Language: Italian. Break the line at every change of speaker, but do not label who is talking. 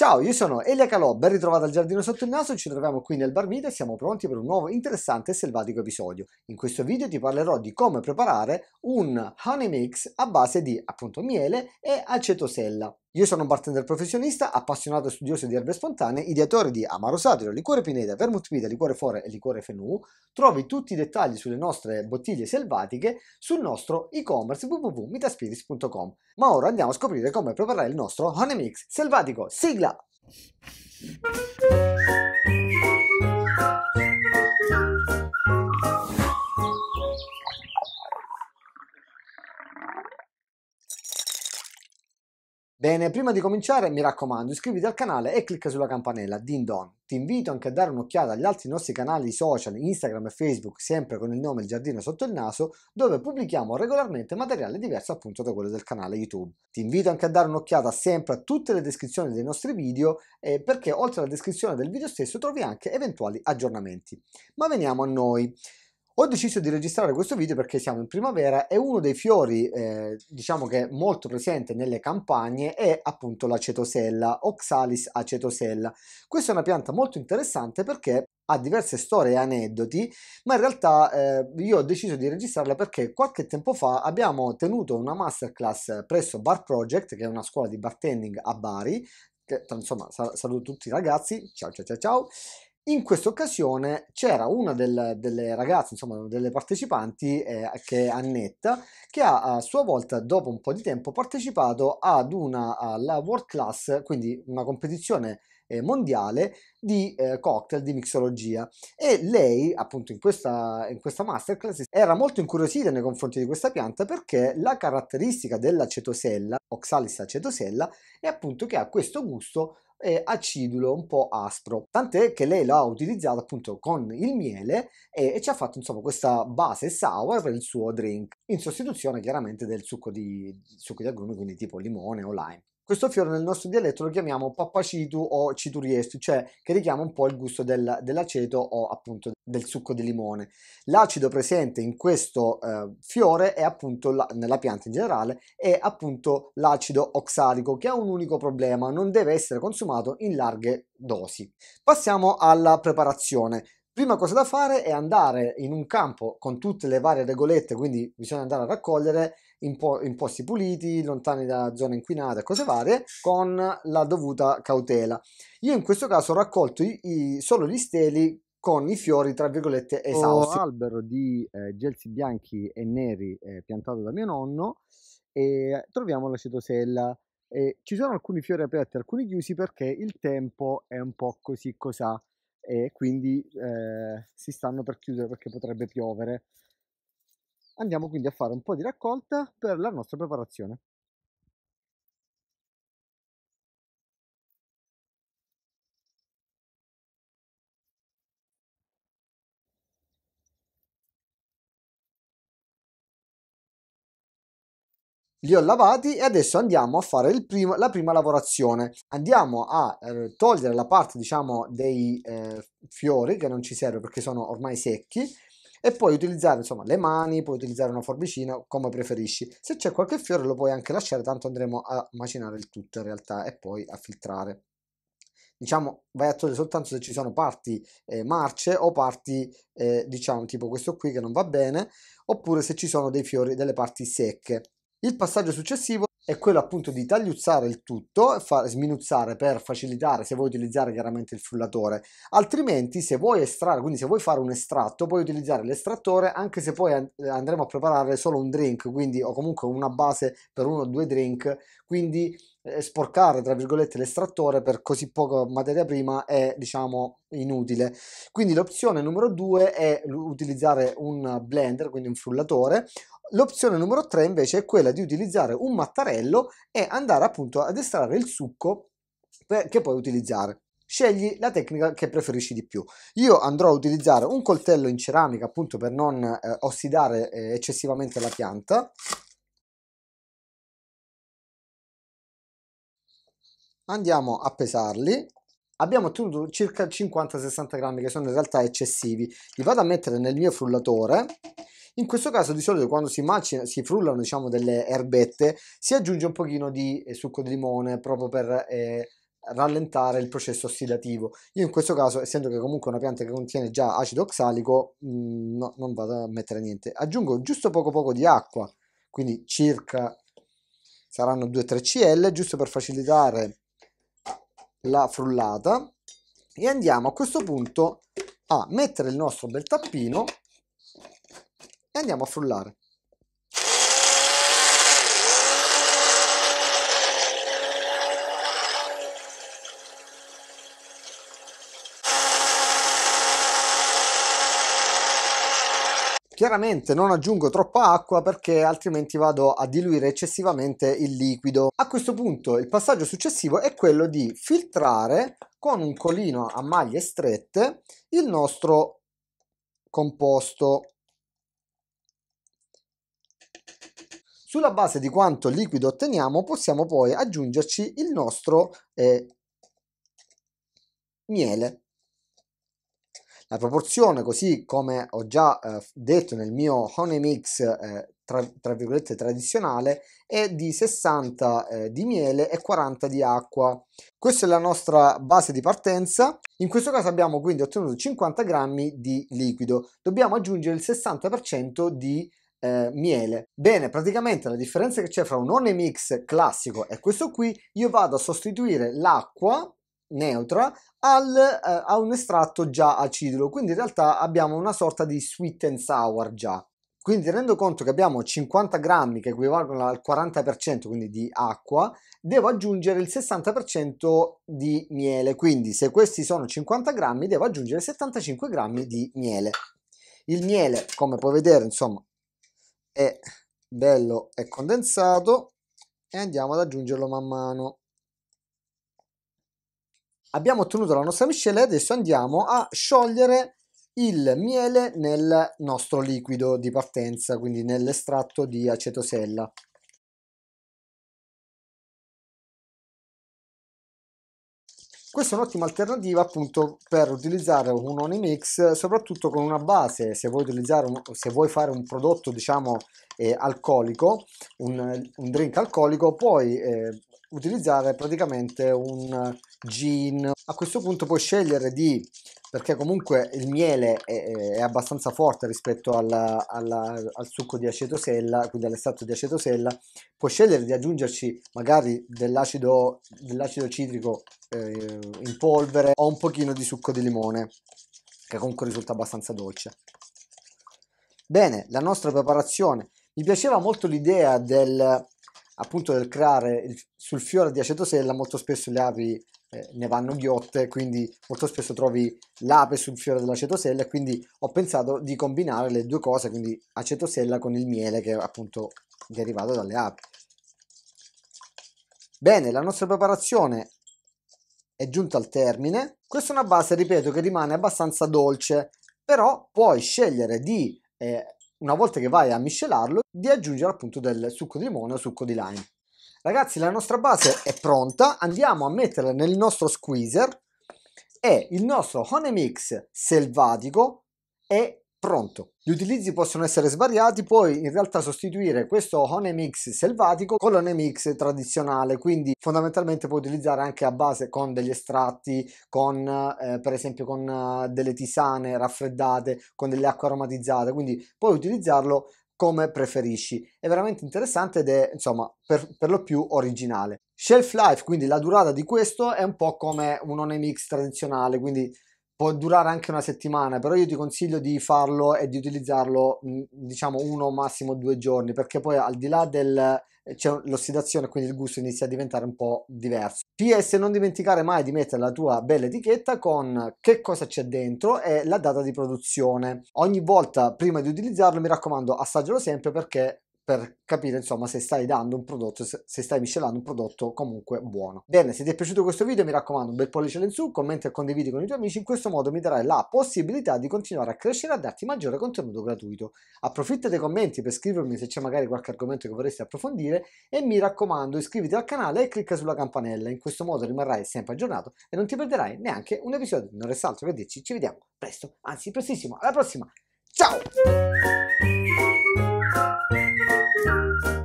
Ciao, io sono Elia Calò, ben ritrovato al Giardino Sotto il Naso, ci troviamo qui nel Bar Mita e siamo pronti per un nuovo interessante e selvatico episodio. In questo video ti parlerò di come preparare un honey mix a base di appunto miele e acetosella. Io sono un bartender professionista, appassionato e studioso di erbe spontanee, ideatore di Amaro Satiro, liquore Pineda, Vermouth Pida, liquore Fore e liquore Fenù. Trovi tutti i dettagli sulle nostre bottiglie selvatiche sul nostro e-commerce www.mitaspirits.com. Ma ora andiamo a scoprire come preparare il nostro Honey Mix selvatico. Sigla! Bene, prima di cominciare mi raccomando iscriviti al canale e clicca sulla campanella, din don. Ti invito anche a dare un'occhiata agli altri nostri canali social, Instagram e Facebook, sempre con il nome Il Giardino Sotto il Naso, dove pubblichiamo regolarmente materiale diverso appunto da quello del canale YouTube. Ti invito anche a dare un'occhiata sempre a tutte le descrizioni dei nostri video, eh, perché oltre alla descrizione del video stesso trovi anche eventuali aggiornamenti. Ma veniamo a noi. Ho deciso di registrare questo video perché siamo in primavera e uno dei fiori eh, diciamo che molto presente nelle campagne è appunto l'acetosella, Oxalis acetosella. Questa è una pianta molto interessante perché ha diverse storie e aneddoti, ma in realtà eh, io ho deciso di registrarla perché qualche tempo fa abbiamo tenuto una masterclass presso Bar Project, che è una scuola di bartending a Bari, che, insomma saluto tutti i ragazzi, ciao ciao ciao ciao, in questa occasione c'era una del, delle ragazze, insomma, delle partecipanti, eh, che è Annetta, che ha a sua volta, dopo un po' di tempo, partecipato ad una alla World Class, quindi una competizione eh, mondiale di eh, cocktail di mixologia e lei appunto in questa, in questa masterclass era molto incuriosita nei confronti di questa pianta perché la caratteristica dell'acetosella, Oxalis acetosella, è appunto che ha questo gusto eh, acidulo, un po' aspro, tant'è che lei l'ha utilizzato appunto con il miele e, e, ci ha fatto insomma questa base sour per il suo drink, in sostituzione chiaramente del succo di, succo di agrumi, quindi tipo limone o lime. Questo fiore nel nostro dialetto lo chiamiamo pappacitu o cituriestu, cioè che richiama un po' il gusto del, dell'aceto o appunto del succo di limone. L'acido presente in questo eh, fiore è appunto la, nella pianta in generale è appunto l'acido oxalico che ha un unico problema, non deve essere consumato in larghe dosi. Passiamo alla preparazione. Prima cosa da fare è andare in un campo con tutte le varie regolette, quindi bisogna andare a raccogliere in, po in posti puliti, lontani da zone inquinate, cose varie, con la dovuta cautela. Io in questo caso ho raccolto i, i, solo gli steli con i fiori tra virgolette esausti. Un albero di eh, gelsi bianchi e neri eh, piantato da mio nonno e troviamo la cetosella. Eh, ci sono alcuni fiori aperti, alcuni chiusi perché il tempo è un po' così cos'ha e quindi eh, si stanno per chiudere perché potrebbe piovere andiamo quindi a fare un po' di raccolta per la nostra preparazione. li ho lavati e adesso andiamo a fare primo, la prima lavorazione andiamo a eh, togliere la parte diciamo dei eh, fiori che non ci serve perché sono ormai secchi e puoi utilizzare insomma le mani, puoi utilizzare una forbicina come preferisci. Se c'è qualche fiore lo puoi anche lasciare, tanto andremo a macinare il tutto in realtà e poi a filtrare diciamo vai a togliere soltanto se ci sono parti eh, marce o parti eh, diciamo tipo questo qui che non va bene oppure se ci sono dei fiori delle parti secche il passaggio successivo è quello appunto di tagliuzzare il tutto, far, sminuzzare per facilitare se vuoi utilizzare chiaramente il frullatore, altrimenti se vuoi estrarre, quindi se vuoi fare un estratto puoi utilizzare l'estrattore anche se poi andremo a preparare solo un drink, quindi o comunque una base per uno o due drink, quindi eh, sporcare tra virgolette l'estrattore per così poca materia prima è diciamo inutile. Quindi l'opzione numero due è utilizzare un blender, quindi un frullatore L'opzione numero 3 invece è quella di utilizzare un mattarello e andare appunto ad estrarre il succo per, che puoi utilizzare. Scegli la tecnica che preferisci di più. Io andrò a utilizzare un coltello in ceramica appunto per non eh, ossidare eh, eccessivamente la pianta. Andiamo a pesarli. Abbiamo ottenuto circa 50-60 grammi che sono in realtà eccessivi. Li vado a mettere nel mio frullatore in questo caso di solito quando si macina, si frullano diciamo delle erbette, si aggiunge un pochino di eh, succo di limone proprio per eh, rallentare il processo ossidativo. Io in questo caso, essendo che comunque è una pianta che contiene già acido oxalico, mh, mm, no, non vado a mettere niente. Aggiungo giusto poco poco di acqua, quindi circa saranno 2-3 cl, giusto per facilitare la frullata. E andiamo a questo punto a mettere il nostro bel tappino e andiamo a frullare. Chiaramente non aggiungo troppa acqua perché altrimenti vado a diluire eccessivamente il liquido. A questo punto il passaggio successivo è quello di filtrare con un colino a maglie strette il nostro composto Sulla base di quanto liquido otteniamo possiamo poi aggiungerci il nostro eh, miele. La proporzione, così come ho già eh, detto nel mio honey mix eh, tra, tra, virgolette tradizionale, è di 60 eh, di miele e 40 di acqua. Questa è la nostra base di partenza. In questo caso abbiamo quindi ottenuto 50 grammi di liquido. Dobbiamo aggiungere il 60% di eh, miele. Bene, praticamente la differenza che c'è fra un Onemix classico e questo qui, io vado a sostituire l'acqua neutra al, eh, a un estratto già acidulo, quindi in realtà abbiamo una sorta di sweet and sour già. Quindi tenendo conto che abbiamo 50 grammi che equivalgono al 40% quindi di acqua, devo aggiungere il 60% di miele. Quindi se questi sono 50 grammi, devo aggiungere 75 grammi di miele. Il miele, come puoi vedere, insomma, è bello e condensato e andiamo ad aggiungerlo man mano abbiamo ottenuto la nostra miscela e adesso andiamo a sciogliere il miele nel nostro liquido di partenza quindi nell'estratto di acetosella Questa è un'ottima alternativa appunto per utilizzare un Onimix soprattutto con una base, se vuoi, utilizzare un, se vuoi fare un prodotto diciamo eh, alcolico, un, un, drink alcolico, puoi eh, utilizzare praticamente un gin. A questo punto puoi scegliere di, perché comunque il miele è, è abbastanza forte rispetto alla, alla, al succo di acetosella, quindi all'estratto di acetosella, puoi scegliere di aggiungerci magari dell'acido, dell'acido citrico eh, in polvere o un pochino di succo di limone, che comunque risulta abbastanza dolce. Bene, la nostra preparazione. Mi piaceva molto l'idea del appunto del creare il, sul fiore di acetosella molto spesso le api eh, ne vanno ghiotte, quindi molto spesso trovi l'ape sul fiore dell'acetosella e quindi ho pensato di combinare le due cose, quindi acetosella con il miele che è appunto derivato dalle api. Bene, la nostra preparazione è giunta al termine. Questa è una base, ripeto, che rimane abbastanza dolce, però puoi scegliere di eh, una volta che vai a miscelarlo, di aggiungere appunto del succo di limone o succo di lime. Ragazzi, la nostra base è pronta, andiamo a metterla nel nostro squeezer e il nostro honey mix selvatico è pronto. Gli utilizzi possono essere svariati, puoi in realtà sostituire questo Honemix selvatico con l'Onemix tradizionale, quindi fondamentalmente puoi utilizzare anche a base con degli estratti, con eh, per esempio con eh, delle tisane raffreddate, con delle acque aromatizzate, quindi puoi utilizzarlo come preferisci. È veramente interessante ed è insomma per, per, lo più originale. Shelf life, quindi la durata di questo è un po' come un Onemix tradizionale, quindi può durare anche una settimana, però io ti consiglio di farlo e di utilizzarlo diciamo uno massimo due giorni, perché poi al di là del eh, c'è l'ossidazione, quindi il gusto inizia a diventare un po' diverso. PS non dimenticare mai di mettere la tua bella etichetta con che cosa c'è dentro e la data di produzione. Ogni volta prima di utilizzarlo mi raccomando assaggialo sempre perché per capire insomma se stai dando un prodotto, se stai miscelando un prodotto comunque buono. Bene, se ti è piaciuto questo video mi raccomando un bel pollice in su, commenta e condividi con i tuoi amici, in questo modo mi darai la possibilità di continuare a crescere e a darti maggiore contenuto gratuito. Approfitta dei commenti per scrivermi se c'è magari qualche argomento che vorresti approfondire e mi raccomando iscriviti al canale e clicca sulla campanella, in questo modo rimarrai sempre aggiornato e non ti perderai neanche un episodio. Non resta altro che dirci, ci vediamo presto, anzi prestissimo, alla prossima, ciao! Thank you.